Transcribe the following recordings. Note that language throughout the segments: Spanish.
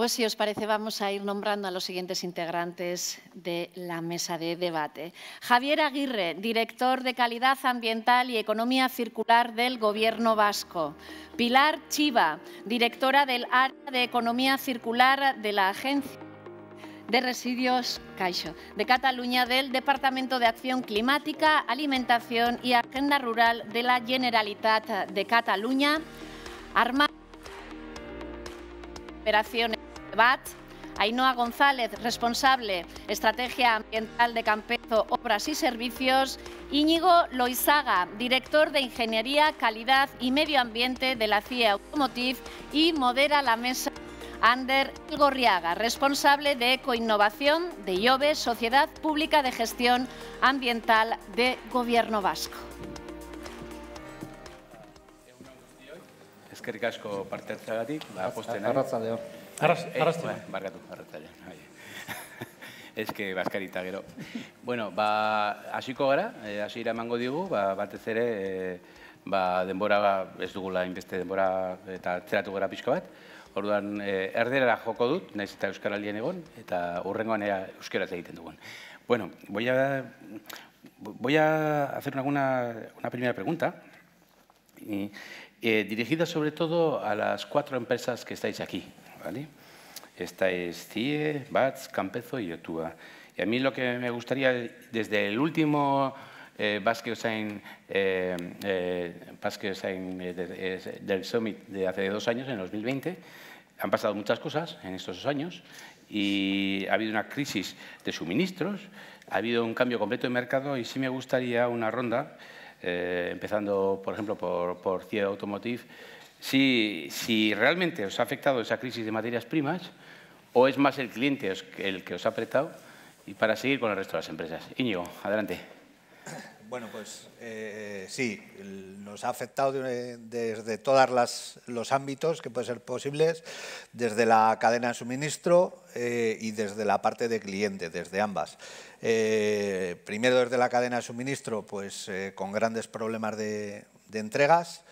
Pues si os parece vamos a ir nombrando a los siguientes integrantes de la mesa de debate. Javier Aguirre, director de Calidad Ambiental y Economía Circular del Gobierno Vasco. Pilar Chiva, directora del Área de Economía Circular de la Agencia de Residuos Caixo, de Cataluña, del Departamento de Acción Climática, Alimentación y Agenda Rural de la Generalitat de Cataluña. Armando, operaciones Ainhoa González, responsable de Estrategia Ambiental de Campezo, Obras y Servicios. Íñigo Loizaga, director de Ingeniería, Calidad y Medio Ambiente de la CIA Automotive y modera la mesa Ander Gorriaga, responsable de Ecoinnovación de IOBE, Sociedad Pública de Gestión Ambiental de Gobierno Vasco. Es que ricasco parte hartzagatik, Eh, arrastu. Bai, barkatu, arrastu. Bai. Ez que baskarita gero. bueno, ba, hasiko gara, eh, hasi mango digu, ba, batez ere, eh, ba, denbora, ez ba, ez dugula inbeste denbora eta atzeratu gara pixko bat. Orduan, erderera joko dut, naiz eta euskaraldien egon, eta urrengoan ea euskara egiten dugun. Bueno, voy a, voy a hacer una, una, una primera pregunta, y, dirigida sobre todo a las cuatro empresas que estáis aquí, Esta es CIE, BATS, Campezo y YOTUA. Y a mí lo que me gustaría, desde el último eh, Basque eh, eh, eh, del Summit de hace dos años, en 2020, han pasado muchas cosas en estos dos años y ha habido una crisis de suministros, ha habido un cambio completo de mercado y sí me gustaría una ronda, empezando, por ejemplo, por, por CIE Automotive, si, realmente os ha afectado esa crisis de materias primas o es más el cliente el que os ha apretado y para seguir con el resto de las empresas. Íñigo, adelante. Bueno, pues eh, sí, nos ha afectado desde todos los ámbitos que pueden ser posibles, desde la cadena de suministro eh, y desde la parte de cliente, desde ambas. Eh, primero desde la cadena de suministro, pues con grandes problemas de entregas,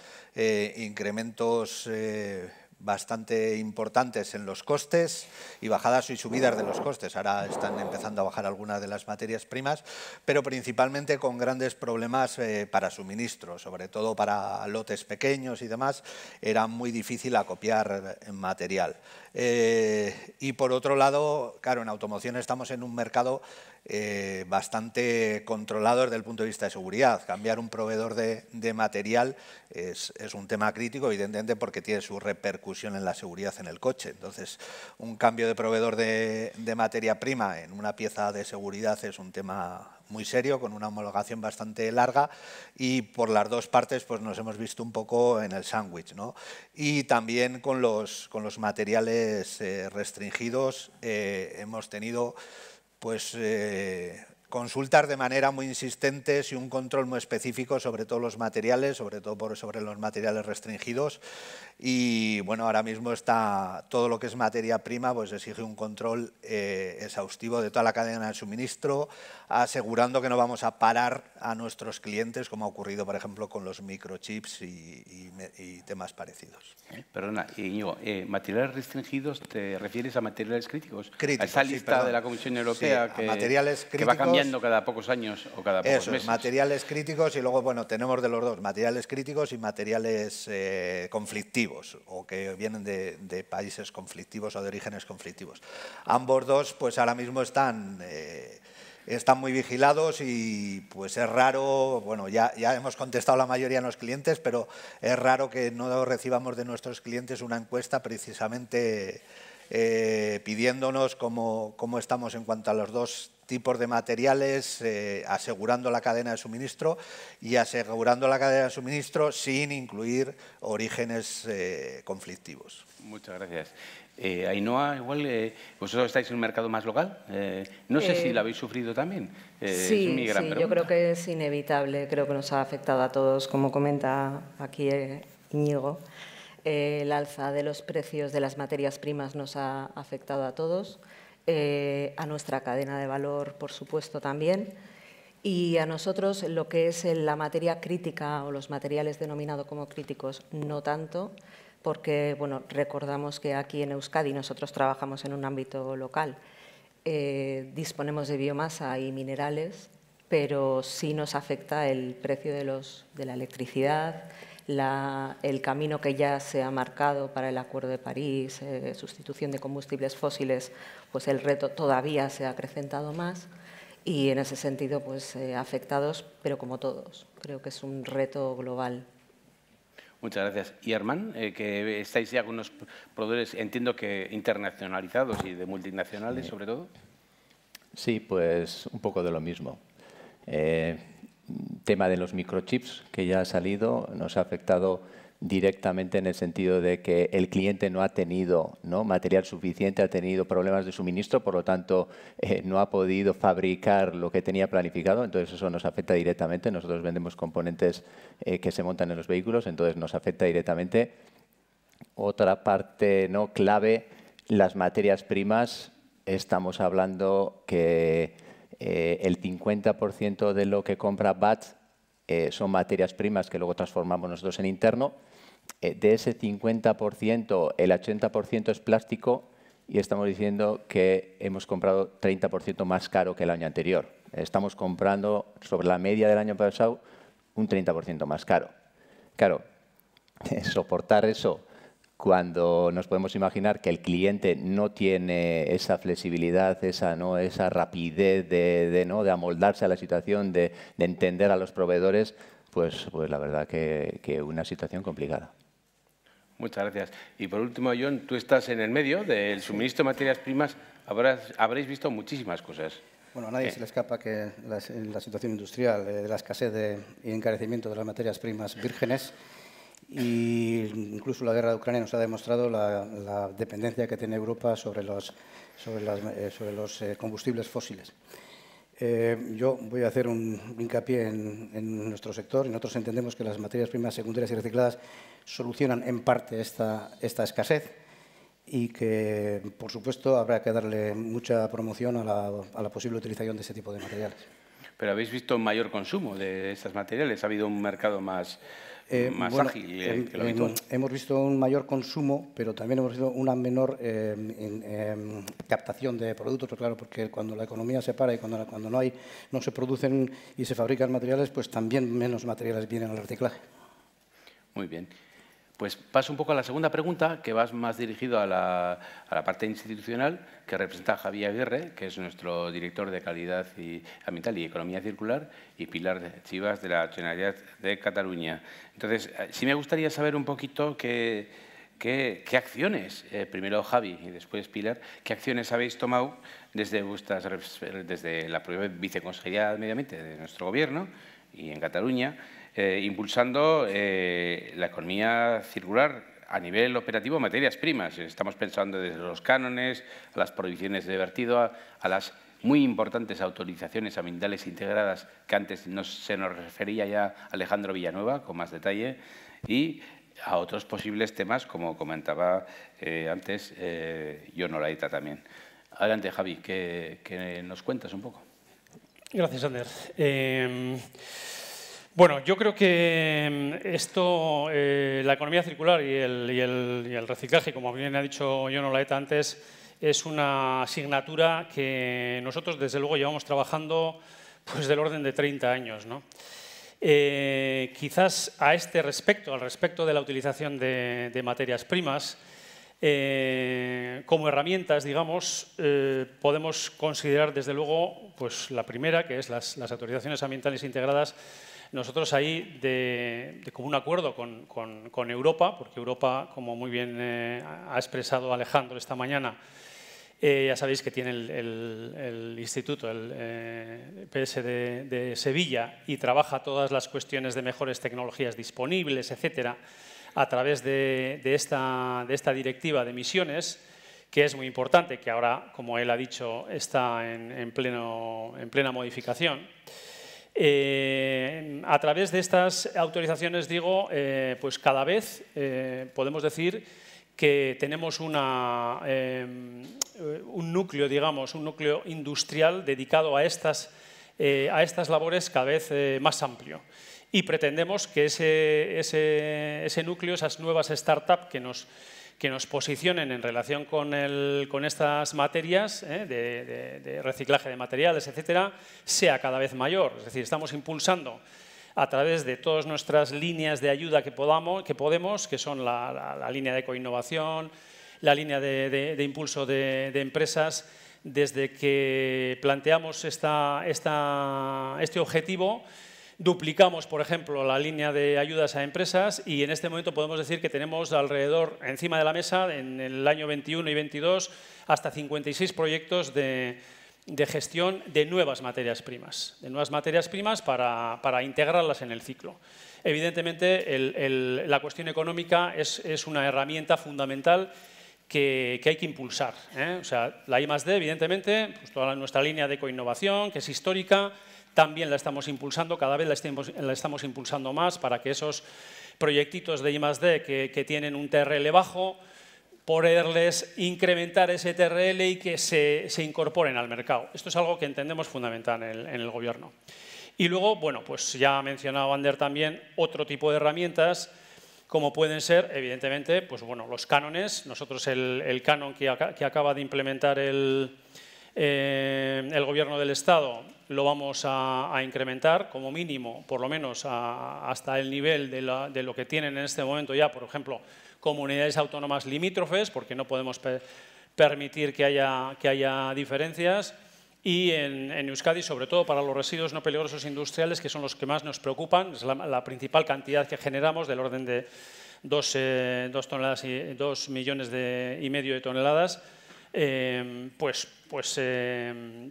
eh, incrementos eh, bastante importantes en los costes y bajadas y subidas de los costes. Ahora están empezando a bajar algunas de las materias primas, pero principalmente con grandes problemas eh, para suministro, sobre todo para lotes pequeños y demás, era muy difícil acopiar material. y por otro lado, claro, en automoción estamos en un mercado eh, bastante controlado desde el punto de vista de seguridad. Cambiar un proveedor de, material es, un tema crítico, evidentemente, porque tiene su repercusión en la seguridad en el coche. Entonces, un cambio de proveedor de, materia prima en una pieza de seguridad es un tema muy serio, con una homologación bastante larga y por las dos partes pues nos hemos visto un poco en el sándwich. ¿no? Y también con los, con los materiales eh, restringidos eh, hemos tenido pues, eh, consultar de manera muy insistente y un control muy específico sobre todos los materiales, sobre todo sobre los materiales restringidos, y bueno, ahora mismo está todo lo que es materia prima, pues exige un control eh, exhaustivo de toda la cadena de suministro, asegurando que no vamos a parar a nuestros clientes, como ha ocurrido, por ejemplo, con los microchips y, temas parecidos. Eh, perdona, Iñigo, eh, materiales restringidos, ¿te refieres a materiales críticos? críticos a esa lista de la Comisión Europea que, que, va cambiando cada pocos años o cada pocos eso, materiales críticos y luego, bueno, tenemos de los dos, materiales críticos y materiales conflictivos o que vienen de, países conflictivos o de orígenes conflictivos. Ambos dos, pues ahora mismo están, eh, están muy vigilados y pues es raro, bueno, ya, ya hemos contestado la mayoría de los clientes, pero es raro que no recibamos de nuestros clientes una encuesta precisamente eh, pidiéndonos cómo, cómo, estamos en cuanto a los dos tipos de materiales, eh, asegurando la cadena de suministro y asegurando la cadena de suministro sin incluir orígenes eh, conflictivos. Muchas gracias. Ainhoa, igual vosotros estáis en un mercado más local. no sé si lo habéis sufrido también. sí, sí yo creo que es inevitable. Creo que nos ha afectado a todos, como comenta aquí Íñigo. Eh, el alza de los precios de las materias primas nos ha afectado a todos, eh, a nuestra cadena de valor, por supuesto, también. Y a nosotros lo que es la materia crítica o los materiales denominados como críticos, no tanto, porque bueno, recordamos que aquí en Euskadi nosotros trabajamos en un ámbito local. Eh, disponemos de biomasa y minerales, pero sí nos afecta el precio de, los, de la electricidad, la, el camino que ya se ha marcado para el Acuerdo de París, eh, sustitución de combustibles fósiles, pues el reto todavía se ha acrecentado más y en ese sentido pues eh, afectados, pero como todos. Creo que es un reto global. Muchas gracias. Y Armán, eh, que estáis ya con unos proveedores, entiendo que internacionalizados y de multinacionales sobre todo. Sí, pues un poco de lo mismo. Eh, tema de los microchips que ya ha salido nos ha afectado directamente en el sentido de que el cliente no ha tenido material suficiente, ha tenido problemas de suministro, por lo tanto eh, no ha podido fabricar lo que tenía planificado, entonces eso nos afecta directamente. Nosotros vendemos componentes eh, que se montan en los vehículos, entonces nos afecta directamente. Otra parte ¿no? clave, las materias primas, estamos hablando que eh, el 50% de lo que compra BAT eh, son materias primas que luego transformamos nosotros en interno. Eh, de ese 50%, el 80% es plástico y estamos diciendo que hemos comprado 30% más caro que el año anterior. Estamos comprando sobre la media del año pasado un 30% más caro. Claro, soportar eso cuando nos podemos imaginar que el cliente no tiene esa flexibilidad, esa, ¿no? esa rapidez de, de ¿no? de amoldarse a la situación, de, de, entender a los proveedores, pues, pues la verdad que, que, una situación complicada. Muchas gracias. Y por último, John, tú estás en el medio del suministro de materias primas, habréis visto muchísimas cosas. Bueno, a nadie eh. se le escapa que la, la situación industrial, eh, de la escasez de, y encarecimiento de las materias primas vírgenes y incluso la guerra de Ucrania nos ha demostrado la, dependencia que tiene Europa sobre los, eh, eh, combustibles fósiles. Eh, yo voy a hacer un hincapié en, nuestro sector y nosotros entendemos que las materias primas secundarias y recicladas solucionan en parte esta, escasez y que, por supuesto, habrá que darle mucha promoción a la, a la posible utilización de ese tipo de materiales. Pero habéis visto mayor consumo de estos materiales, ha habido un mercado más, eh, hemos visto un mayor consumo, pero también hemos visto una menor eh, em, captación de productos, claro, porque cuando la economía se para y cuando, cuando no hay, no se producen y se fabrican materiales, pues también menos materiales vienen al reciclaje. Muy bien. Pues paso un poco a la segunda pregunta, que va más dirigido a la, parte institucional, que representa a Javier Aguirre, que es nuestro director de Calidad y Ambiental y Economía Circular, y Pilar Chivas, de la Generalidad de Cataluña. Entonces, eh, sí me gustaría saber un poquito qué, acciones, eh, primero Javi y después Pilar, qué acciones habéis tomado desde, eh, desde la propia Viceconsejería de de nuestro Gobierno y en Cataluña, eh, impulsando eh, la economía circular a nivel operativo materias primas. Estamos pensando desde los cánones, a las prohibiciones de vertido, a, las muy importantes autorizaciones ambientales integradas que antes se nos refería ya Alejandro Villanueva con más detalle y a otros posibles temas como comentaba eh, antes eh, John también. Adelante Javi, que, nos cuentas un poco. Gracias Ander. Bueno, yo creo que mm, esto, eh, la economía circular y el, reciclaje, como bien ha dicho John Olaeta antes, es una asignatura que nosotros desde luego llevamos trabajando pues, del orden de 30 años. Eh, quizás a este respecto, al respecto de la utilización de, materias primas, eh, como herramientas, digamos, podemos considerar desde luego pues, la primera, que es las, autorizaciones ambientales integradas, nosotros ahí, de, común acuerdo con, Europa, porque Europa, como muy bien eh, ha expresado Alejandro esta mañana, eh, ya sabéis que tiene el, instituto, el eh, PS de, Sevilla, y trabaja todas las cuestiones de mejores tecnologías disponibles, etcétera, a través de, esta, directiva de emisiones, que es muy importante, que ahora, como él ha dicho, está en, en plena modificación. Eh, a través de estas autorizaciones, digo, eh, pues cada vez eh, podemos decir que tenemos un núcleo, digamos, un núcleo industrial dedicado a estas, a estas labores cada vez más amplio. Y pretendemos que ese, ese, ese núcleo, esas nuevas startups que nos que nos posicionen en relación con, estas materias ¿eh? de, reciclaje de materiales, etcétera, sea cada vez mayor. Es decir, estamos impulsando a través de todas nuestras líneas de ayuda que, podamos, que podemos, que son la, línea de coinnovación, la línea de, impulso de, empresas, desde que planteamos este objetivo, Duplicamos, por ejemplo, la línea de ayudas a empresas y en este momento podemos decir que tenemos alrededor, encima de la mesa, en el año 21 y 22, hasta 56 proyectos de, gestión de nuevas materias primas, de nuevas materias primas para, integrarlas en el ciclo. Evidentemente, la cuestión económica es, una herramienta fundamental que, hay que impulsar. ¿eh? O sea, la I+.D., evidentemente, pues toda nuestra línea de coinnovación, que es histórica, también la estamos impulsando, cada vez la estamos, impulsando más para que esos proyectitos de I+.D. que, que tienen un TRL bajo, poderles incrementar ese TRL y que se, incorporen al mercado. Esto es algo que entendemos fundamental en el, gobierno. Y luego, bueno, pues ya ha mencionado Ander también otro tipo de herramientas como pueden ser, evidentemente, pues bueno, los cánones. Nosotros el, canon que, acaba de implementar el eh, Gobierno del Estado lo vamos a, incrementar como mínimo, por lo menos hasta el nivel de, lo que tienen en este momento ya, por ejemplo, comunidades autónomas limítrofes, porque no podemos permitir que haya, que haya diferencias, y en, Euskadi, sobre todo para los residuos no peligrosos industriales, que son los que más nos preocupan, es la, principal cantidad que generamos, del orden de 2 eh, toneladas y, dos millones de, y medio de toneladas, eh, pues, pues eh,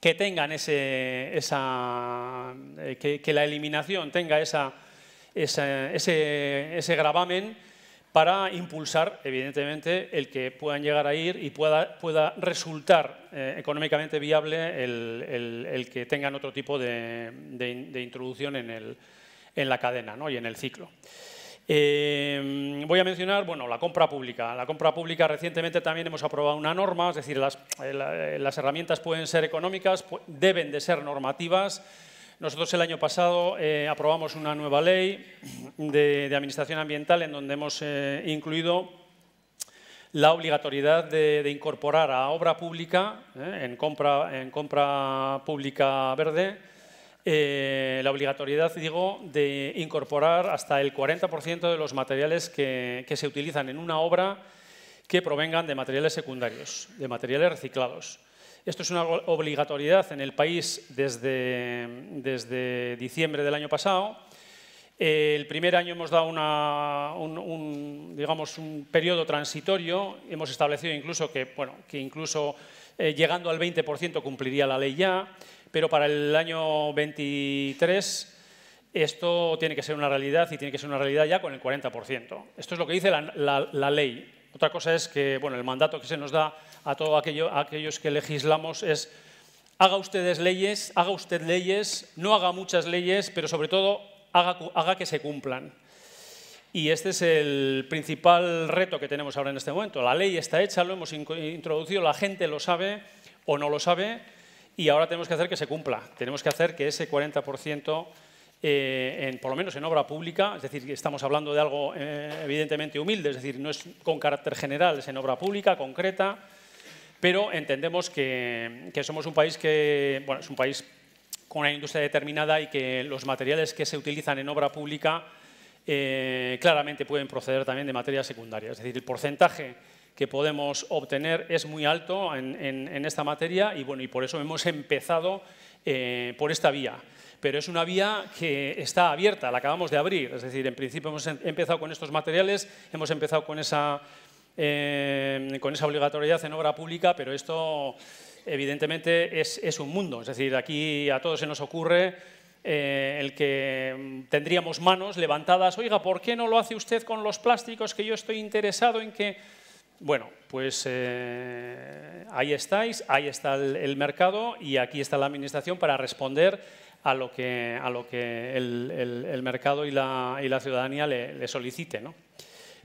que tengan ese, esa, eh, que, la eliminación tenga ese, gravamen para impulsar, evidentemente, el que puedan llegar a ir y pueda, pueda resultar eh, económicamente viable el, que tengan otro tipo de, introducción en, la cadena ¿no? y en el ciclo. Eh, voy a mencionar, bueno, la compra pública. La compra pública recientemente también hemos aprobado una norma, es decir, las, eh, eh, herramientas pueden ser económicas, deben de ser normativas. Nosotros el año pasado aprobamos una nueva ley de, administración ambiental en donde hemos incluido la obligatoriedad de, incorporar a obra pública, en compra pública verde, eh, la obligatoriedad, digo, de incorporar hasta el 40% de los materiales que, se utilizan en una obra que provengan de materiales secundarios, de materiales reciclados. Esto es una obligatoriedad en el país desde, desde diciembre del año pasado. El primer año hemos dado un, digamos, un periodo transitorio, hemos establecido incluso que, bueno, que incluso eh, llegando al 20% cumpliría la ley ya, pero para el año 23 esto tiene que ser una realidad y tiene que ser una realidad ya con el 40%. Esto es lo que dice la, ley. Otra cosa es que bueno, el mandato que se nos da a todos aquello, a aquellos que legislamos es haga ustedes leyes, haga usted leyes, no haga muchas leyes, pero sobre todo haga que se cumplan. Y este es el principal reto que tenemos ahora en este momento. La ley está hecha, lo hemos introducido, la gente lo sabe o no lo sabe, y ahora tenemos que hacer que se cumpla. Tenemos que hacer que ese 40%, eh, por lo menos en obra pública, es decir, estamos hablando de algo eh, evidentemente humilde, es decir, no es con carácter general, es en obra pública, concreta, pero entendemos que, somos un país que, es un país con una industria determinada y que los materiales que se utilizan en obra pública eh, claramente pueden proceder también de materia secundaria. Es decir, el porcentaje que podemos obtener es muy alto en, esta materia y, bueno, y por eso hemos empezado eh, por esta vía. Pero es una vía que está abierta, la acabamos de abrir. Es decir, en principio hemos em, empezado con estos materiales, hemos empezado con esa, eh, con esa obligatoriedad en obra pública, pero esto evidentemente es, es un mundo. Es decir, aquí a todos se nos ocurre eh, el que tendríamos manos levantadas, oiga, ¿por qué no lo hace usted con los plásticos que yo estoy interesado en que bueno, pues eh, ahí estáis, ahí está el, mercado y aquí está la administración para responder a lo que, a lo que el, mercado y la, y la ciudadanía le, le solicite. ¿no?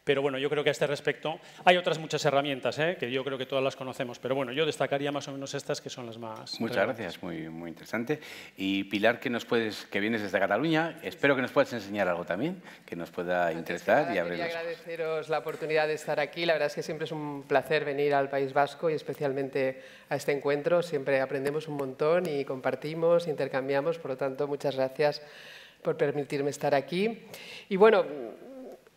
Pero bueno, yo creo que a este respecto hay otras muchas herramientas ¿eh? que yo creo que todas las conocemos, pero bueno, yo destacaría más o menos estas que son las más. Muchas gracias, muy, muy interesante. Y Pilar, que nos puedes, que vienes desde Cataluña, espero que nos puedas enseñar algo también que nos pueda interesar nada, y Quería agradeceros la oportunidad de estar aquí. La verdad es que siempre es un placer venir al País Vasco y especialmente a este encuentro. Siempre aprendemos un montón y compartimos, intercambiamos. Por lo tanto, muchas gracias por permitirme estar aquí. Y bueno,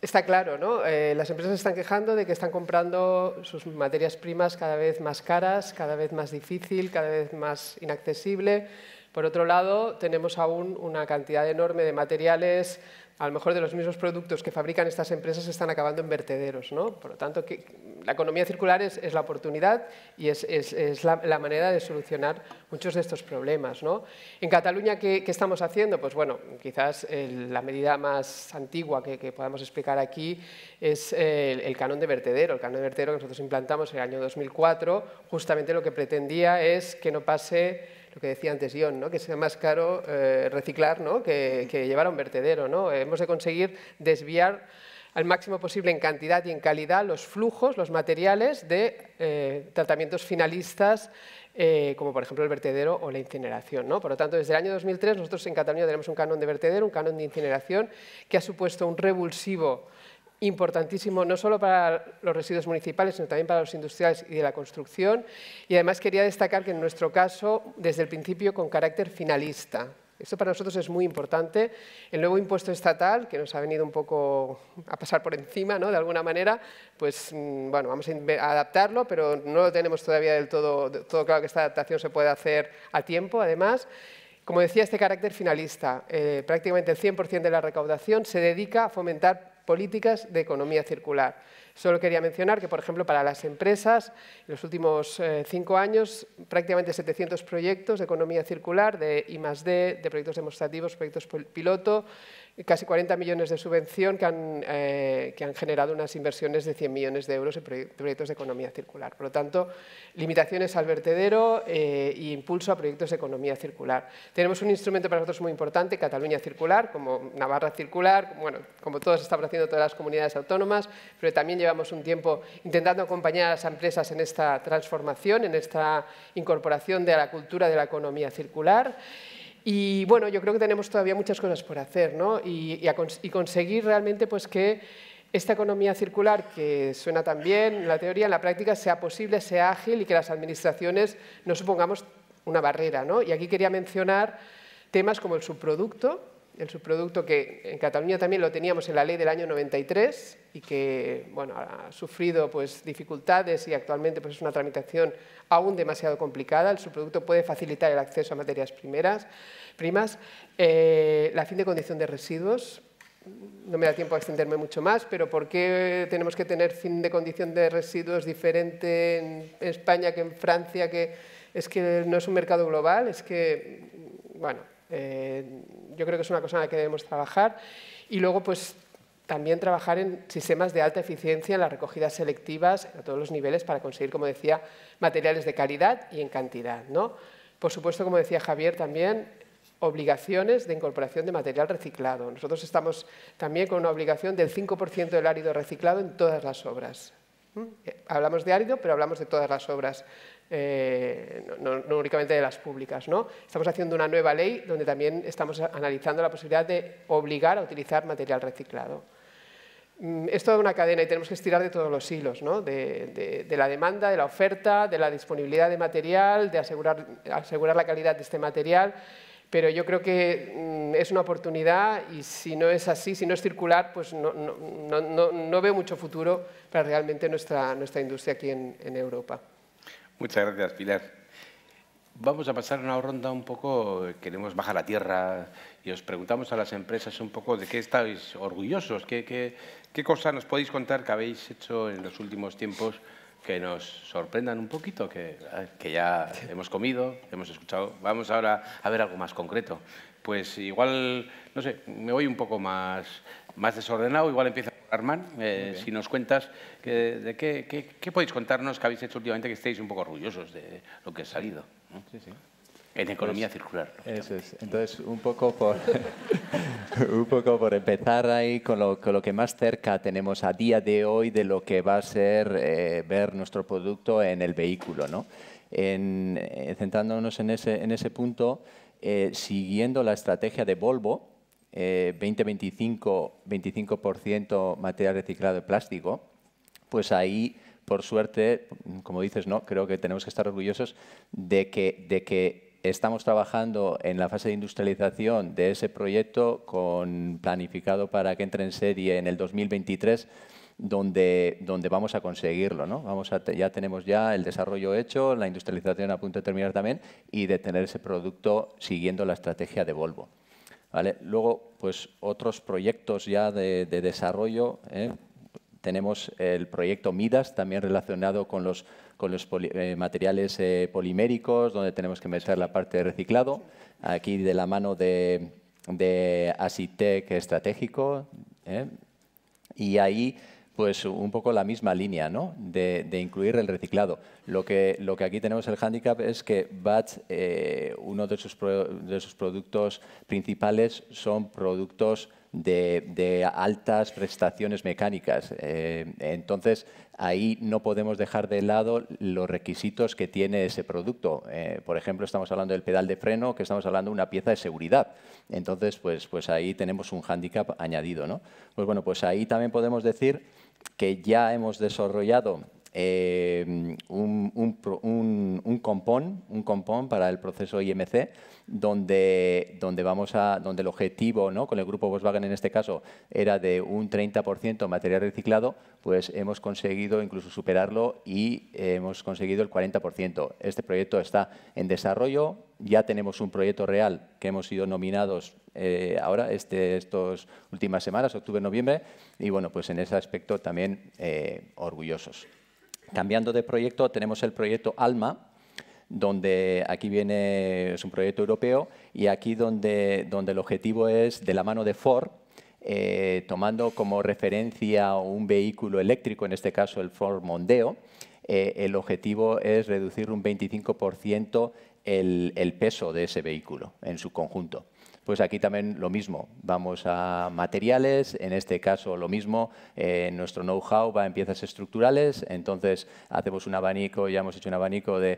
Está claro, ¿no? Eh, las empresas están quejando de que están comprando sus materias primas cada vez más caras, cada vez más difícil, cada vez más inaccesible. Por otro lado, tenemos aún una cantidad enorme de materiales a lo mejor de los mismos productos que fabrican estas empresas están acabando en vertederos. ¿no? Por lo tanto, la economía circular es, la oportunidad y es, la, manera de solucionar muchos de estos problemas. ¿no? En Cataluña, ¿qué, estamos haciendo? Pues bueno, quizás la medida más antigua que, podamos explicar aquí es el, el, canon de vertedero. El canon de vertedero que nosotros implantamos en el año 2004, justamente lo que pretendía es que no pase lo que decía antes yo, ¿no? que sea más caro eh, reciclar ¿no? que, llevar a un vertedero. ¿no? Hemos de conseguir desviar al máximo posible en cantidad y en calidad los flujos, los materiales de eh, tratamientos finalistas, eh, como por ejemplo el vertedero o la incineración. ¿no? Por lo tanto, desde el año 2003 nosotros en Cataluña tenemos un canon de vertedero, un canon de incineración, que ha supuesto un revulsivo importantísimo no solo para los residuos municipales, sino también para los industriales y de la construcción. Y además quería destacar que en nuestro caso, desde el principio, con carácter finalista. Esto para nosotros es muy importante. El nuevo impuesto estatal, que nos ha venido un poco a pasar por encima, ¿no? de alguna manera, pues mm, bueno, vamos a adaptarlo, pero no lo tenemos todavía del todo, todo claro que esta adaptación se puede hacer a tiempo, además. Como decía, este carácter finalista, eh, prácticamente el 100% de la recaudación se dedica a fomentar políticas de economía circular. Solo quería mencionar que, por ejemplo, para las empresas, en los últimos eh, cinco años, prácticamente 700 proyectos de economía circular, de D, de proyectos demostrativos, proyectos piloto, casi 40 millones de subvención que han, eh, que han generado unas inversiones de 100 millones de euros en proyectos de economía circular. Por lo tanto, limitaciones al vertedero e impulso a proyectos de economía circular. Tenemos un instrumento para nosotros muy importante, Cataluña Circular, como Navarra Circular, bueno, como todos estamos haciendo todas las comunidades autónomas, pero también llevamos un tiempo intentando acompañar a las empresas en esta transformación, en esta incorporación de la cultura de la economía circular. Y bueno, yo creo que tenemos todavía muchas cosas por hacer ¿no? y, conseguir realmente pues, que esta economía circular, que suena tan bien en la teoría, en la práctica sea posible, sea ágil y que las administraciones no supongamos una barrera. ¿no? Y aquí quería mencionar temas como el subproducto, el subproducto que en Cataluña también lo teníamos en la ley del año 93 y que bueno, ha sufrido pues, dificultades y actualmente pues, es una tramitación aún demasiado complicada. El subproducto puede facilitar el acceso a materias primas. Eh, la fin de condición de residuos, no me da tiempo a extenderme mucho más, pero ¿por qué tenemos que tener fin de condición de residuos diferente en España que en Francia? Que es que no es un mercado global, es que, bueno, eh, yo creo que es una cosa en la que debemos trabajar. Y luego, pues también trabajar en sistemas de alta eficiencia, en las recogidas selectivas, a todos los niveles, para conseguir, como decía, materiales de calidad y en cantidad. Por supuesto, como decía Javier, también obligaciones de incorporación de material reciclado. Nosotros estamos también con una obligación del 5% del árido reciclado en todas las obras. ¿Mm? Eh, hablamos de árido, pero hablamos de todas las obras. Eh, no, únicamente de las públicas. ¿no? Estamos haciendo una nueva ley donde también estamos analizando la posibilidad de obligar a utilizar material reciclado. Mm, es toda una cadena y tenemos que estirar de todos los hilos, ¿no? de, la demanda, de la oferta, de la disponibilidad de material, de asegurar, la calidad de este material pero yo creo que mm, es una oportunidad y si no es así, si no es circular, pues no, veo mucho futuro para realmente nuestra, industria aquí en Europa. Muchas gracias, Pilar. Vamos a pasar una ronda un poco, eh, queremos bajar la tierra y os preguntamos a las empresas un poco de qué estáis orgullosos, qué, qué, nos podéis contar que habéis hecho en los últimos tiempos que nos sorprendan un poquito, que, ah, que ya hemos comido, hemos escuchado. Vamos ahora a ver algo más concreto. Pues igual, no sé, me voy un poco más, más desordenado, igual empieza... Arman, eh, si nos cuentas qué, podéis contarnos que habéis hecho últimamente que estéis un poco orgullosos de lo que ha salido. En economía pues, circular. Entonces, un poco por, un poco por empezar ahí con lo, que más cerca tenemos a día de hoy de lo que va a ser eh, ver nuestro producto en el vehículo. ¿no? En, eh, centrándonos en ese, en ese punto, siguiendo la estrategia de Volvo, 20-25% eh, material reciclado de plástico, pues ahí, por suerte, como dices, no, creo que tenemos que estar orgullosos de que, estamos trabajando en la fase de industrialización de ese proyecto con planificado para que entre en serie en el 2023 donde, donde vamos a conseguirlo. ¿no? Vamos ya tenemos ya el desarrollo hecho, la industrialización a punto de terminar también y de tener ese producto siguiendo la estrategia de Volvo. Luego, pues otros proyectos ya de, desarrollo. ¿eh? Tenemos el proyecto MIDAS, también relacionado con los, con los eh, materiales eh, poliméricos, donde tenemos que meter la parte de reciclado. Aquí de la mano de, de Asitec Estratégico. Y ahí pues un poco la misma línea ¿no? de, incluir el reciclado. Lo que, lo que aquí tenemos el hándicap es que BATS, eh, uno de sus, productos principales son productos de, altas prestaciones mecánicas. Eh, entonces, ahí no podemos dejar de lado los requisitos que tiene ese producto. Eh, por ejemplo, estamos hablando del pedal de freno, que estamos hablando de una pieza de seguridad. Entonces, pues, pues ahí tenemos un hándicap añadido. ¿no? Pues bueno, pues ahí también podemos decir que ya hemos desarrollado eh, un, un, compón, un compón para el proceso IMC donde, vamos a, donde el objetivo ¿no? con el grupo Volkswagen en este caso era de un 30% material reciclado, pues hemos conseguido incluso superarlo y hemos conseguido el 40%. Este proyecto está en desarrollo, ya tenemos un proyecto real que hemos sido nominados eh, ahora, estas últimas semanas, octubre, noviembre, y bueno, pues en ese aspecto también eh, orgullosos. Cambiando de proyecto, tenemos el proyecto ALMA, donde aquí viene, es un proyecto europeo, y aquí donde, donde el objetivo es, de la mano de Ford, eh, tomando como referencia un vehículo eléctrico, en este caso el Ford Mondeo, eh, el objetivo es reducir un 25% el peso de ese vehículo en su conjunto. Pues aquí también lo mismo, vamos a materiales, en este caso lo mismo, eh, nuestro know-how va en piezas estructurales, entonces hacemos un abanico, ya hemos hecho un abanico de,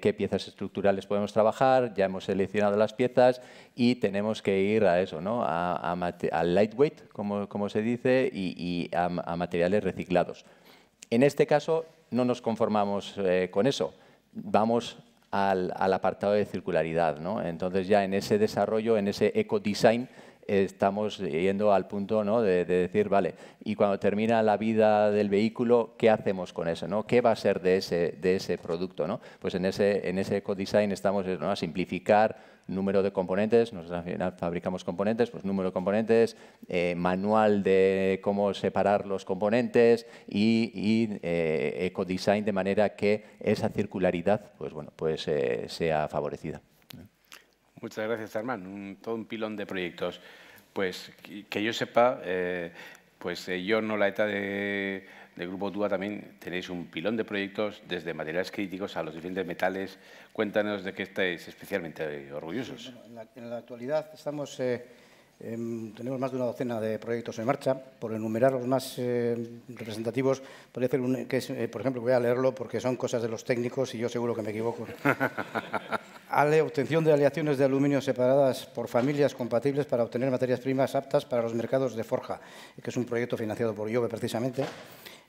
qué piezas estructurales podemos trabajar, ya hemos seleccionado las piezas y tenemos que ir a eso, ¿no? a, lightweight, como, se dice, y, a, materiales reciclados. En este caso no nos conformamos eh, con eso, vamos al, al apartado de circularidad. ¿no? Entonces ya en ese desarrollo, en ese eco-design, estamos yendo al punto de, decir, vale, y cuando termina la vida del vehículo, ¿qué hacemos con eso? ¿no? ¿Qué va a ser de ese, de ese producto? Pues en ese, en ese ecodesign estamos a simplificar número de componentes, nosotros al final fabricamos componentes, pues número de componentes, eh, manual de cómo separar los componentes y, y design eh, ecodesign de manera que esa circularidad pues, bueno, pues, eh, sea favorecida. Muchas gracias, Armán. todo un pilón de proyectos. Pues que, yo sepa, eh, pues eh, yo no la ETA de, Grupo Dúa también tenéis un pilón de proyectos desde materiales críticos a los diferentes metales. Cuéntanos de qué estáis especialmente orgullosos. en, la, actualidad estamos, eh, em, tenemos más de una docena de proyectos en marcha. Por enumerar los más representativos, podría que por ejemplo, voy a leerlo porque son cosas de los técnicos y yo seguro que me equivoco. ALE, obtención de aleaciones de aluminio separadas por familias compatibles para obtener materias primas aptas para los mercados de forja, que es un proyecto financiado por Iove precisamente.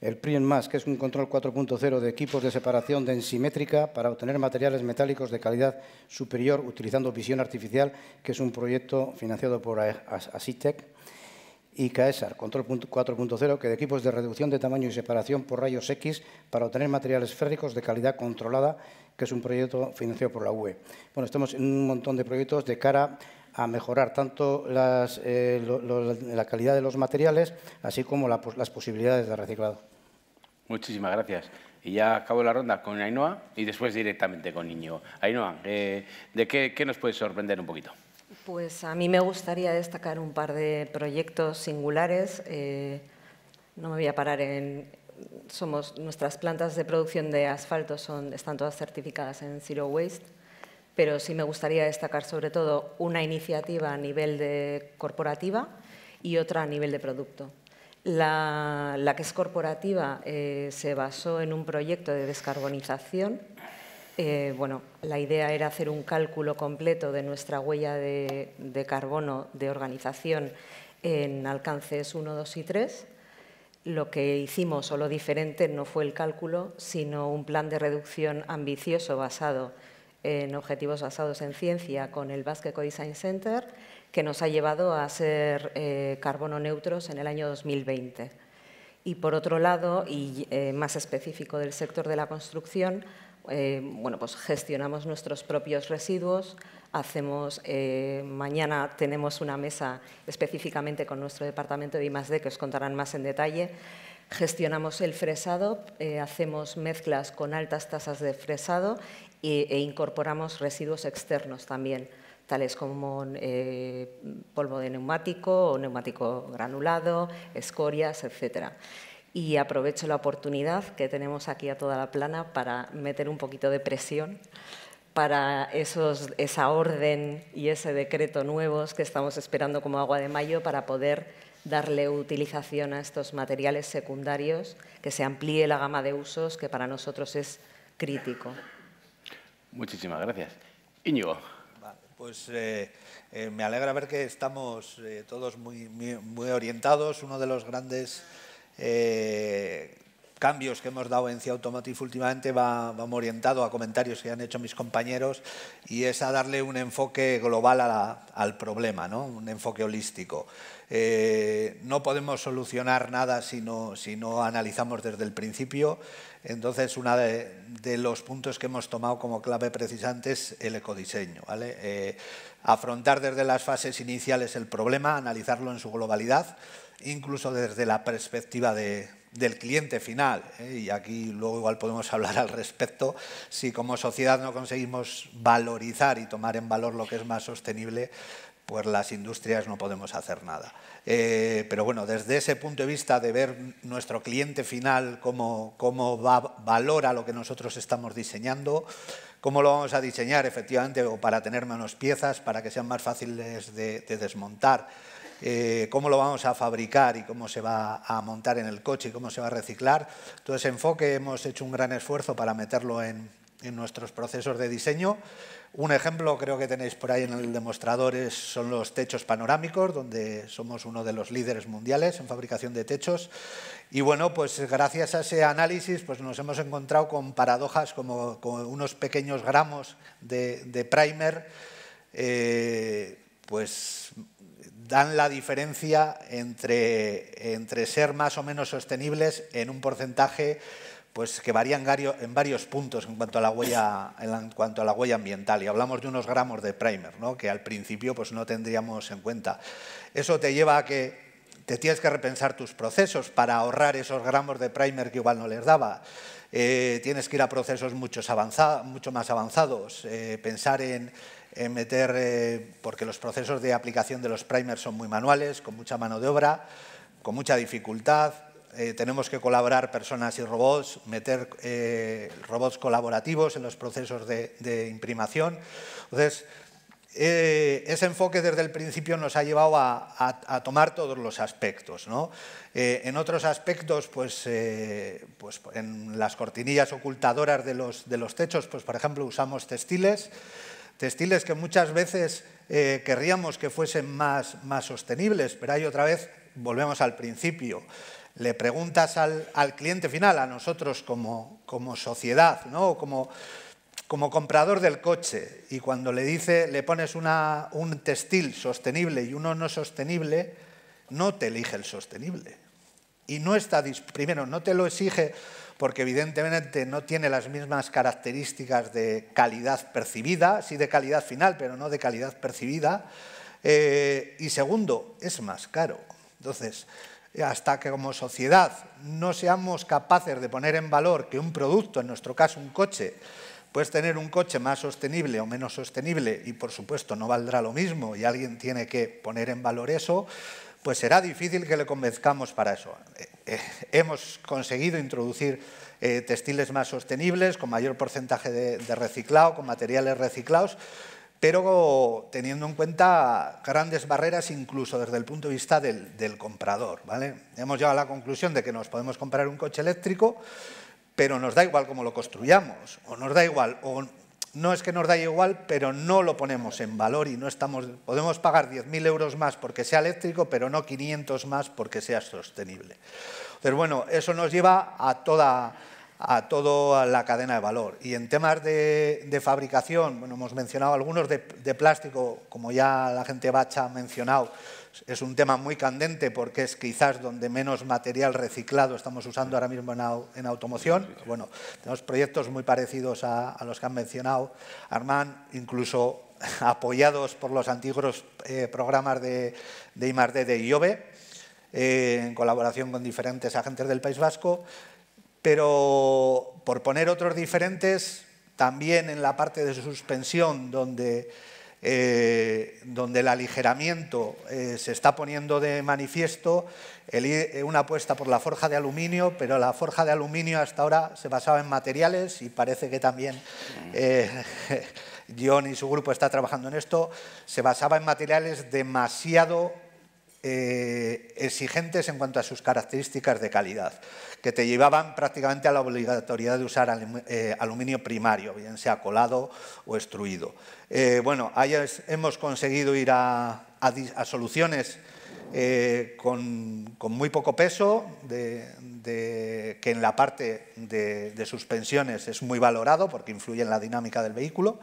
El PRIEN que es un control 4.0 de equipos de separación densimétrica para obtener materiales metálicos de calidad superior utilizando visión artificial, que es un proyecto financiado por e, e, e, ASITEC y CAESAR, control 4.0, que de equipos de reducción de tamaño y separación por rayos X para obtener materiales férricos de calidad controlada que es un proyecto financiado por la UE. Bueno, estamos en un montón de proyectos de cara a mejorar tanto las, eh, la calidad de los materiales, así como las posibilidades de reciclado. Muchísimas gracias. Y ya acabo la ronda con Ainhoa y después directamente con Niño. Ainhoa, eh, ¿de qué, nos puedes sorprender un poquito? Pues a mí me gustaría destacar un par de proyectos singulares. Eh, no me voy a parar en, somos, nuestras plantas de producción de asfalto están todas certificadas en Zero Waste, pero sí me gustaría destacar sobre todo una iniciativa a nivel de corporativa y otra a nivel de producto. La, que es corporativa eh, se basó en un proyecto de descarbonización. Eh, la idea era hacer un cálculo completo de nuestra huella de carbono de organización en alcances 1, 2 y 3 lo que hicimos o lo diferente no fue el cálculo, sino un plan de reducción ambicioso basado en objetivos basados en ciencia con el Basque Co-Design Center, que nos ha llevado a ser eh, carbono neutros en el año 2020. Y por otro lado, y eh, más específico del sector de la construcción, eh, bueno, pues gestionamos nuestros propios residuos, hacemos, eh, mañana tenemos una mesa específicamente con nuestro departamento de I+.D. que os contarán más en detalle, gestionamos el fresado, eh, hacemos mezclas con altas tasas de fresado e, incorporamos residuos externos también, tales como polvo de neumático o neumático granulado, escorias, etcétera y aprovecho la oportunidad que tenemos aquí a toda la plana para meter un poquito de presión para esos, esa orden y ese decreto nuevos que estamos esperando como agua de mayo para poder darle utilización a estos materiales secundarios, que se amplíe la gama de usos, que para nosotros es crítico. Muchísimas gracias. Íñigo. pues eh, eh, me alegra ver que estamos eh, todos muy, muy, muy orientados. Uno de los grandes eh, cambios que hemos dado en CIA Automotive últimamente va, orientados orientado a comentarios que han hecho mis compañeros y es a darle un enfoque global al problema, ¿no? un enfoque holístico. Eh, no podemos solucionar nada si no, si no analizamos desde el principio. Entonces, uno de, los puntos que hemos tomado como clave precisante es el ecodiseño. ¿vale? Eh, afrontar desde las fases iniciales el problema, analizarlo en su globalidad, incluso desde la perspectiva del cliente final. ¿eh? Y aquí luego igual podemos hablar al respecto. Si como sociedad no conseguimos valorizar y tomar en valor lo que es más sostenible, pues las industrias no podemos hacer nada. Eh, pero bueno, desde ese punto de vista de ver nuestro cliente final, cómo, cómo va, valora lo que nosotros estamos diseñando, cómo lo vamos a diseñar efectivamente, o para tener menos piezas, para que sean más fáciles de desmontar eh, cómo lo vamos a fabricar y cómo se va a montar en el coche y cómo se va a reciclar. Todo ese enfoque hemos hecho un gran esfuerzo para meterlo en, nuestros procesos de diseño. Un ejemplo creo que tenéis por ahí en el demostrador son los techos panorámicos, donde somos uno de los líderes mundiales en fabricación de techos. Y bueno, pues gracias a ese análisis pues nos hemos encontrado con paradojas como, con unos pequeños gramos de, primer eh, pues dan la diferencia entre, ser más o menos sostenibles en un porcentaje pues que varía en varios puntos en cuanto a la huella, en cuanto a la huella ambiental. Y hablamos de unos gramos de primer, ¿no? que al principio pues, no tendríamos en cuenta. Eso te lleva a que te tienes que repensar tus procesos para ahorrar esos gramos de primer que igual no les daba. Eh, tienes que ir a procesos mucho más avanzados, eh, pensar en, meter, eh, porque los procesos de aplicación de los primers son muy manuales, con mucha mano de obra, con mucha dificultad. Eh, tenemos que colaborar personas y robots, meter eh, robots colaborativos en los procesos de, imprimación. Entonces, ese enfoque desde el principio nos ha llevado a, a tomar todos los aspectos. ¿no? en otros aspectos, pues, pues, en las cortinillas ocultadoras de los, de los techos, pues, por ejemplo, usamos textiles. Textiles que muchas veces eh, querríamos que fuesen más, más sostenibles, pero ahí otra vez volvemos al principio. Le preguntas al, cliente final, a nosotros como, sociedad, como, como comprador del coche, y cuando le dice, le pones una, un textil sostenible y uno no sostenible, no te elige el sostenible. Y no está, primero, no te lo exige porque evidentemente no tiene las mismas características de calidad percibida, sí de calidad final, pero no de calidad percibida. Eh, y segundo, es más caro. Entonces, hasta que como sociedad no seamos capaces de poner en valor que un producto, en nuestro caso un coche, puedes tener un coche más sostenible o menos sostenible y por supuesto no valdrá lo mismo y alguien tiene que poner en valor eso, pues será difícil que le convenzcamos para eso. Eh, eh, hemos conseguido introducir eh, textiles más sostenibles, con mayor porcentaje de, reciclado, con materiales reciclados, pero teniendo en cuenta grandes barreras incluso desde el punto de vista del, comprador. ¿vale? Hemos llegado a la conclusión de que nos podemos comprar un coche eléctrico, pero nos da igual cómo lo construyamos, o nos da igual, o no es que nos da igual, pero no lo ponemos en valor y no estamos, podemos pagar 10.000 euros más porque sea eléctrico, pero no 500 más porque sea sostenible. Entonces, bueno, eso nos lleva a toda, a la cadena de valor. Y en temas de, fabricación, bueno, hemos mencionado algunos de, de, plástico, como ya la gente Bacha ha mencionado, es un tema muy candente porque es quizás donde menos material reciclado estamos usando ahora mismo en, automoción. Bueno, tenemos proyectos muy parecidos a, los que han mencionado Armand, incluso apoyados por los antiguos eh, programas de, de I+.D. de IOBE, eh, en colaboración con diferentes agentes del País Vasco. Pero por poner otros diferentes, también en la parte de suspensión, donde eh, donde el aligeramiento eh, se está poniendo de manifiesto, eh, una apuesta por la forja de aluminio, pero la forja de aluminio hasta ahora se basaba en materiales y parece que también John y su grupo está trabajando en esto, se basaba en materiales demasiado eh, exigentes en cuanto a sus características de calidad, que te llevaban prácticamente a la obligatoriedad de usar eh, aluminio primario, bien sea colado o extruido. Eh, bueno, ahí hemos conseguido ir a, soluciones con, muy poco peso, que en la parte de, suspensiones es muy valorado porque influye en la dinámica del vehículo.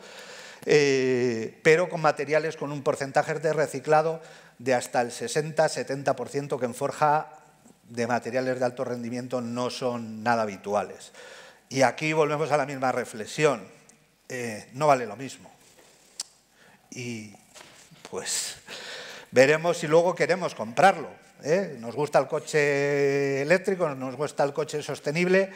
pero con materiales con un porcentaje de reciclado de hasta el 60-70% que en forja de materiales de alto rendimiento no son nada habituales. Y aquí volvemos a la misma reflexión. Eh, no vale lo mismo. Y pues veremos si luego queremos comprarlo. ¿eh? Nos gusta el coche eléctrico, nos gusta el coche sostenible,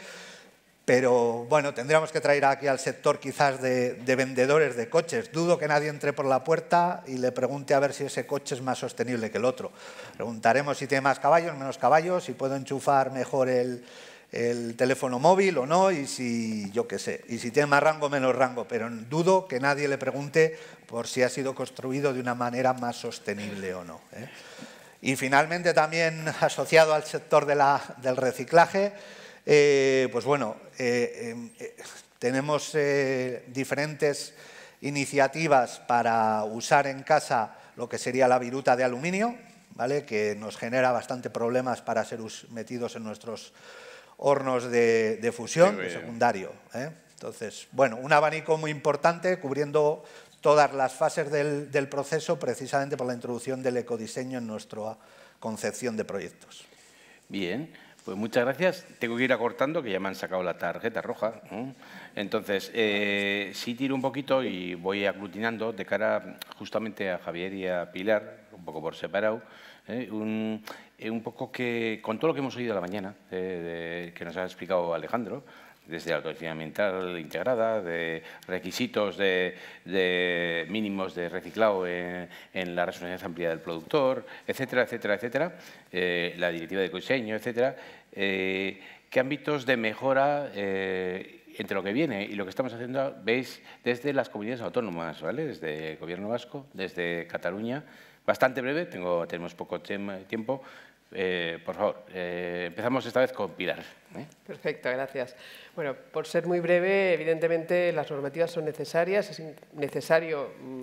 pero bueno, tendríamos que traer aquí al sector quizás de, vendedores de coches. Dudo que nadie entre por la puerta y le pregunte a ver si ese coche es más sostenible que el otro. Preguntaremos si tiene más caballos, menos caballos, si puedo enchufar mejor el, teléfono móvil o no, y si, yo qué sé, y si tiene más rango, menos rango, pero dudo que nadie le pregunte por si ha sido construido de una manera más sostenible o no. ¿eh? Y finalmente también asociado al sector del reciclaje, eh, pues bueno, eh, eh, tenemos diferentes iniciativas para usar en casa lo que sería la viruta de aluminio, ¿vale? que nos genera bastante problemas para ser metidos en nuestros hornos de, fusión secundario. Entonces, bueno, un abanico muy importante cubriendo todas las fases del, del, proceso precisamente por la introducción del ecodiseño en nuestra concepción de proyectos. Bien. Pues muchas gracias. Tengo que ir acortando, que ya me han sacado la tarjeta roja. Entonces, eh, sí tiro un poquito y voy aglutinando de cara justamente a Javier y a Pilar, un poco por separado, ¿eh? Eh, un, poco que con todo lo que hemos oído a la mañana, que nos ha explicado Alejandro, desde la autonomía ambiental integrada, de requisitos de, mínimos de reciclado en, la responsabilidad amplia del productor, etcétera, etcétera, etcétera, la directiva de cocheño, etcétera, eh, qué ámbitos de mejora eh, entre lo que viene y lo que estamos haciendo veis desde las comunidades autónomas, ¿vale? desde el Gobierno vasco, desde Cataluña. Bastante breve, tengo, tenemos poco tiempo. Eh, por favor, empezamos esta vez con Pilar. ¿eh? Perfecto, gracias. Bueno, por ser muy breve, evidentemente las normativas son necesarias, es necesario mm,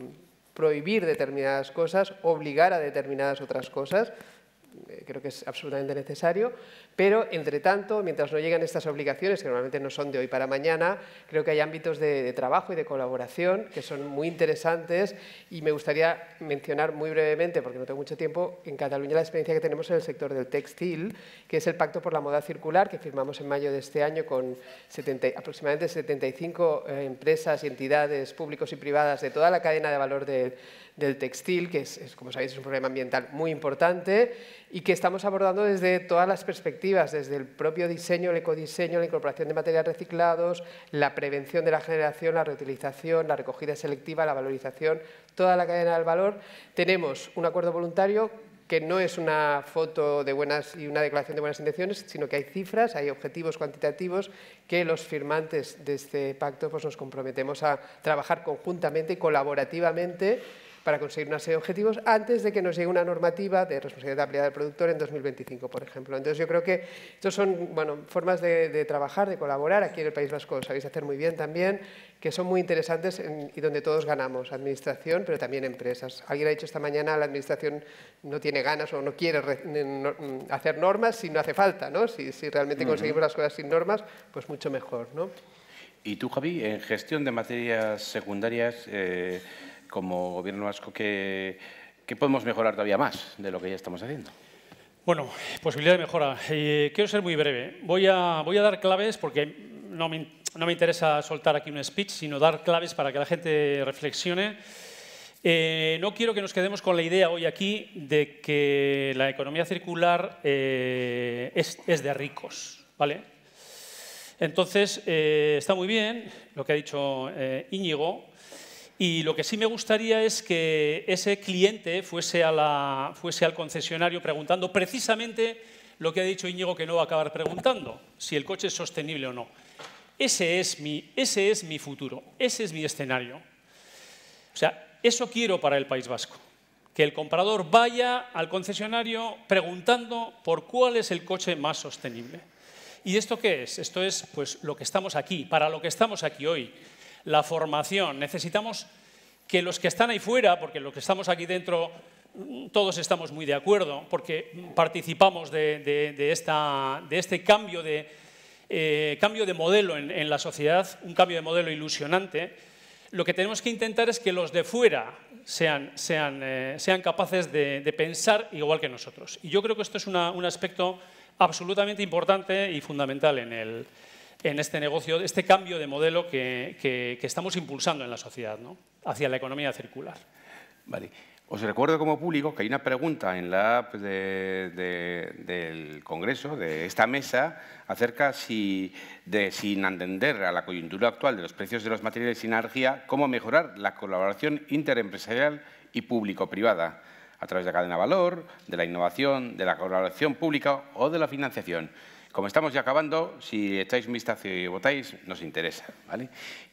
prohibir determinadas cosas, obligar a determinadas otras cosas. Eh, creo que es absolutamente necesario, pero entre tanto, mientras no llegan estas obligaciones, que normalmente no son de hoy para mañana, creo que hay ámbitos de, trabajo y de colaboración que son muy interesantes y me gustaría mencionar muy brevemente, porque no tengo mucho tiempo, en Cataluña la experiencia que tenemos en el sector del textil, que es el Pacto por la Moda Circular, que firmamos en mayo de este año con 70, aproximadamente 75 eh, empresas y entidades públicos y privadas de toda la cadena de valor de del textil, que es, como sabéis un problema ambiental muy importante y que estamos abordando desde todas las perspectivas, desde el propio diseño, el ecodiseño, la incorporación de materiales reciclados, la prevención de la generación, la reutilización, la recogida selectiva, la valorización, toda la cadena del valor. Tenemos un acuerdo voluntario que no es una foto de buenas y una declaración de buenas intenciones, sino que hay cifras, hay objetivos cuantitativos que los firmantes de este pacto pues, nos comprometemos a trabajar conjuntamente y colaborativamente para conseguir una serie de objetivos antes de que nos llegue una normativa de responsabilidad ampliada del productor en 2025, por ejemplo. Entonces yo creo que estas son bueno, formas de, trabajar, de colaborar. Aquí en el País Vasco sabéis hacer muy bien también, que son muy interesantes y donde todos ganamos, administración, pero también empresas. Alguien ha dicho esta mañana, la administración no tiene ganas o no quiere mm, hacer normas si no hace falta, ¿no? Si, realmente conseguimos las cosas sin normas, pues mucho mejor, ¿no? Y tú, Javi, en gestión de materias secundarias... Eh, como Gobierno vasco que, podemos mejorar todavía más de lo que ya estamos haciendo? Bueno, posibilidad de mejora. Eh, quiero ser muy breve. Voy a, voy a dar claves porque no me, interesa soltar aquí un speech, sino dar claves para que la gente reflexione. Eh, no quiero que nos quedemos con la idea hoy aquí de que la economía circular eh, es, es, de ricos, ¿vale? Entonces, está muy bien lo que ha dicho Íñigo, y lo que sí me gustaría es que ese cliente fuese, al concesionario preguntando precisamente lo que ha dicho Íñigo que no va a acabar preguntando, si el coche es sostenible o no. Ese es mi, futuro, ese es mi escenario. O sea, eso quiero para el País Vasco, que el comprador vaya al concesionario preguntando por cuál es el coche más sostenible. ¿Y esto qué es? Esto es pues, lo que estamos aquí, para lo que estamos aquí hoy, la formación. Necesitamos que los que están ahí fuera, porque los que estamos aquí dentro mm, todos estamos muy de acuerdo, porque participamos de, esta, de este cambio de, eh, cambio de modelo en, la sociedad, un cambio de modelo ilusionante, lo que tenemos que intentar es que los de fuera sean, sean, eh, sean capaces de, pensar igual que nosotros. Y yo creo que esto es un aspecto absolutamente importante y fundamental en el, en este negocio, este cambio de modelo que, estamos impulsando en la sociedad, hacia la economía circular. Os recuerdo como público que hay una pregunta en la app del Congreso, de esta mesa, acerca si, de, sin atender a la coyuntura actual de los precios de los materiales y energía, cómo mejorar la colaboración interempresarial y público-privada a través de la cadena valor, de la innovación, de la colaboración pública o de la financiación como estamos ya acabando, si echáis un vistazo y votáis, nos interesa. ¿vale?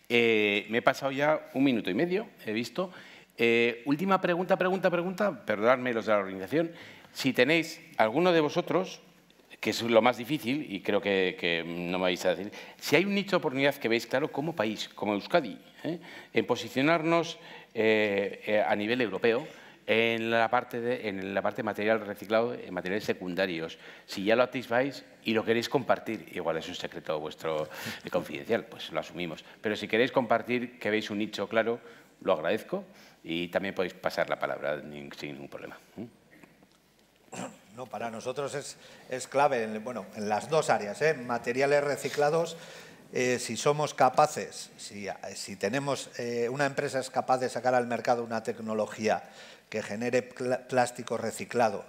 Eh, me he pasado ya un minuto y medio, he visto. Eh, última pregunta, pregunta, pregunta, perdonadme los de la organización. Si tenéis alguno de vosotros, que es lo más difícil, y creo que, que no me vais a decir, si hay un nicho de oportunidad que veis claro como país, como Euskadi, ¿eh? en posicionarnos a nivel europeo, en la parte de en la parte material reciclado, en eh, materiales secundarios. Si ya lo activáis y lo queréis compartir, igual es un secreto vuestro eh, confidencial, pues lo asumimos. Pero si queréis compartir que veis un nicho claro, lo agradezco y también podéis pasar la palabra sin ningún problema. ¿Mm? para nosotros es, clave, en, las dos áreas, ¿eh? materiales reciclados si somos capaces, si, tenemos, una empresa es capaz de sacar al mercado una tecnología que genere plástico reciclado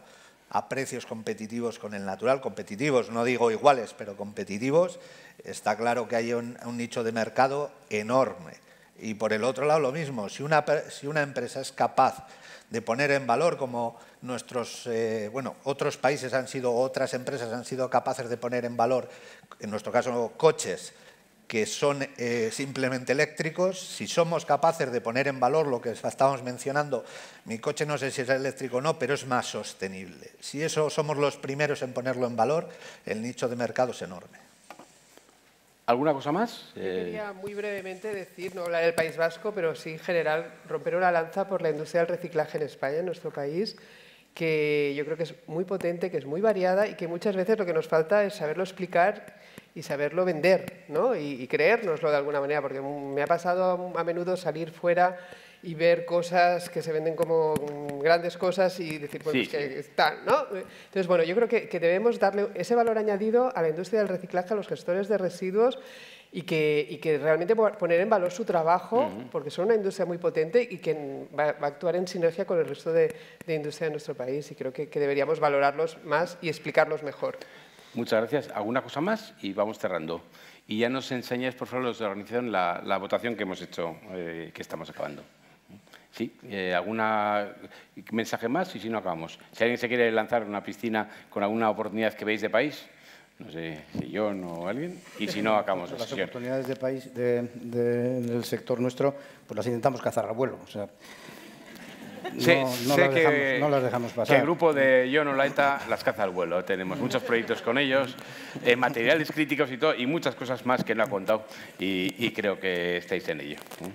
a precios competitivos con el natural, competitivos, no digo iguales, pero competitivos, está claro que hay un, nicho de mercado enorme. Y por el otro lado lo mismo, si una, si una empresa es capaz de poner en valor como nuestros, eh, bueno, otros países han sido, otras empresas han sido capaces de poner en valor, en nuestro caso coches, que son eh, simplemente eléctricos, si somos capaces de poner en valor lo que estábamos mencionando, mi coche no sé si es eléctrico o no, pero es más sostenible. Si eso somos los primeros en ponerlo en valor, el nicho de mercado es enorme. ¿Alguna cosa más? Eh. quería muy brevemente decir, no hablar del País Vasco, pero sí en general romper una lanza por la industria del reciclaje en España, en nuestro país, que yo creo que es muy potente, que es muy variada y que muchas veces lo que nos falta es saberlo explicar y saberlo vender ¿no? y, creérnoslo de alguna manera, porque me ha pasado a menudo salir fuera y ver cosas que se venden como mm, grandes cosas y decir, pues, que están, ¿no? Entonces, bueno, yo creo que, debemos darle ese valor añadido a la industria del reciclaje, a los gestores de residuos y que, realmente poner en valor su trabajo, porque son una industria muy potente y que va, a actuar en sinergia con el resto de, industria de nuestro país y creo que deberíamos valorarlos más y explicarlos mejor. Muchas gracias. ¿Alguna cosa más? Y vamos cerrando. Y ya nos enseñáis, por favor, los de la organización, la, votación que hemos hecho, eh, que estamos acabando. ¿Sí? Eh, ¿Algún mensaje más? Y si no, acabamos. Si alguien se quiere lanzar una piscina con alguna oportunidad que veis de país, no sé si yo o alguien, y si no, acabamos Las oportunidades de país del sector nuestro, pues las intentamos cazar al vuelo no, sé que, no, el grupo de John Olaeta las caza al vuelo. Tenemos muchos proyectos con ellos, eh, materiales críticos y todo, y muchas cosas más que no ha contado. Y, creo que estáis en ello. ¿eh?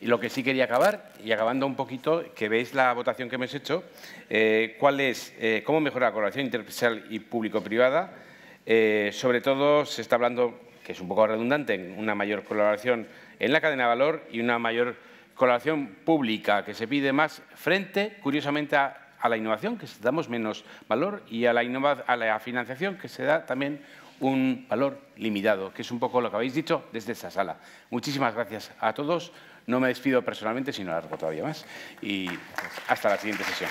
Y lo que sí quería acabar, y acabando un poquito, que veis la votación que me has hecho, eh, cuál es, cómo mejorar la colaboración interpersonal y público-privada. sobre todo se está hablando, que es un poco redundante, en una mayor colaboración en la cadena de valor y una mayor colaboración pública, que se pide más, frente, curiosamente, a, la innovación, que damos menos valor, y a la, a la financiación, que se da también un valor limitado, que es un poco lo que habéis dicho desde esta sala. Muchísimas gracias a todos. No me despido personalmente, sino largo todavía más. Y hasta la siguiente sesión.